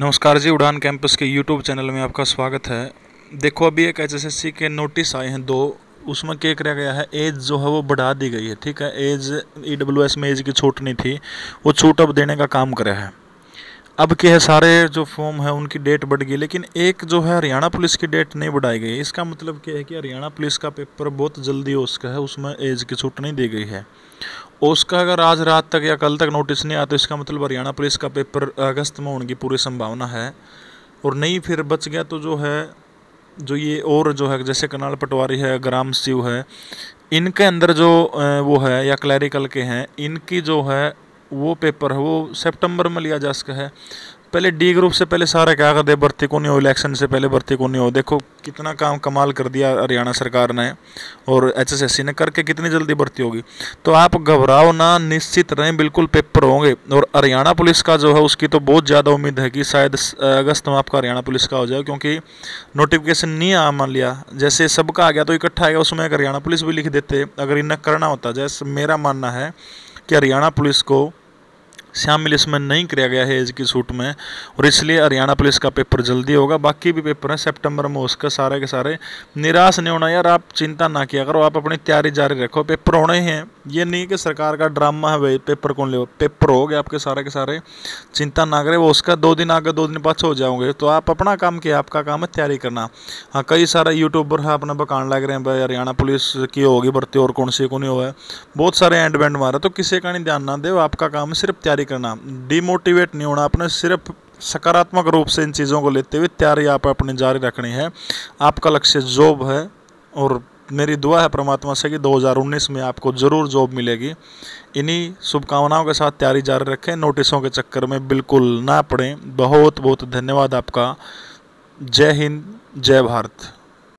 नमस्कार जी उड़ान कैंपस के यूट्यूब चैनल में आपका स्वागत है देखो अभी एक एचएसएससी के नोटिस आए हैं दो उसमें क्या किया गया है एज जो है वो बढ़ा दी गई है ठीक है एज ई में एज की छूट नहीं थी वो छूट अब देने का काम करा है अब के है सारे जो फॉर्म है उनकी डेट बढ़ गई लेकिन एक जो है हरियाणा पुलिस की डेट नहीं बढ़ाई गई इसका मतलब क्या है कि हरियाणा पुलिस का पेपर बहुत जल्दी उसका है उसमें एज की छूट नहीं दी गई है उसका अगर आज रात तक या कल तक नोटिस नहीं आता तो इसका मतलब हरियाणा पुलिस का पेपर अगस्त में होने की पूरी संभावना है और नहीं फिर बच गया तो जो है जो ये और जो है जैसे कनाल पटवारी है ग्राम शिव है इनके अंदर जो वो है या क्लैरिकल के हैं इनकी जो है वो पेपर है वो सेप्टेम्बर में लिया जा सका है पहले डी ग्रुप से पहले सारा क्या कर दे भर्ती को नहीं हो इलेक्शन से पहले भर्ती को नहीं हो देखो कितना काम कमाल कर दिया हरियाणा सरकार ने और एचएसएससी ने करके कितनी जल्दी भर्ती होगी तो आप घबराओ ना निश्चित रहें बिल्कुल पेपर होंगे और हरियाणा पुलिस का जो है उसकी तो बहुत ज़्यादा उम्मीद है कि शायद अगस्त में आपका हरियाणा पुलिस का हो जाए क्योंकि नोटिफिकेशन नहीं आ मान लिया जैसे सबका आ गया तो इकट्ठा आ गया उसमें हरियाणा पुलिस भी लिख देते अगर इन्हें करना होता जैसे मेरा मानना है कि हरियाणा पुलिस को शामिल इसमें नहीं किया गया है एज की सूट में और इसलिए हरियाणा पुलिस का पेपर जल्दी होगा बाकी भी पेपर हैं सितंबर में उसका सारे के सारे निराश नहीं होना यार आप चिंता ना किया करो आप अपनी तैयारी जारी रखो पेपर होने हैं ये नहीं कि सरकार का ड्रामा है भाई पेपर कौन ले पेपर हो गए आपके सारे के सारे चिंता ना करें वो उसका दो दिन आगे दो दिन पाछ हो जाओगे तो आप अपना काम किया आपका काम है तैयारी करना हाँ कई सारे यूट्यूबर हैं अपना बकान लग रहे हैं भाई हरियाणा पुलिस की होगी भर्ती और कौन सी को नहीं हो है बहुत सारे एंड बैंड मारे तो किसी का नहीं ध्यान ना दे आपका काम है सिर्फ तैयारी करना डिमोटिवेट नहीं होना आपने सिर्फ सकारात्मक रूप से इन चीज़ों को लेते हुए तैयारी आप अपनी जारी रखनी है आपका लक्ष्य जॉब है और मेरी दुआ है परमात्मा से कि 2019 में आपको ज़रूर जॉब मिलेगी इन्हीं शुभकामनाओं के साथ तैयारी जारी रखें नोटिसों के चक्कर में बिल्कुल ना पड़ें बहुत बहुत धन्यवाद आपका जय हिंद जय भारत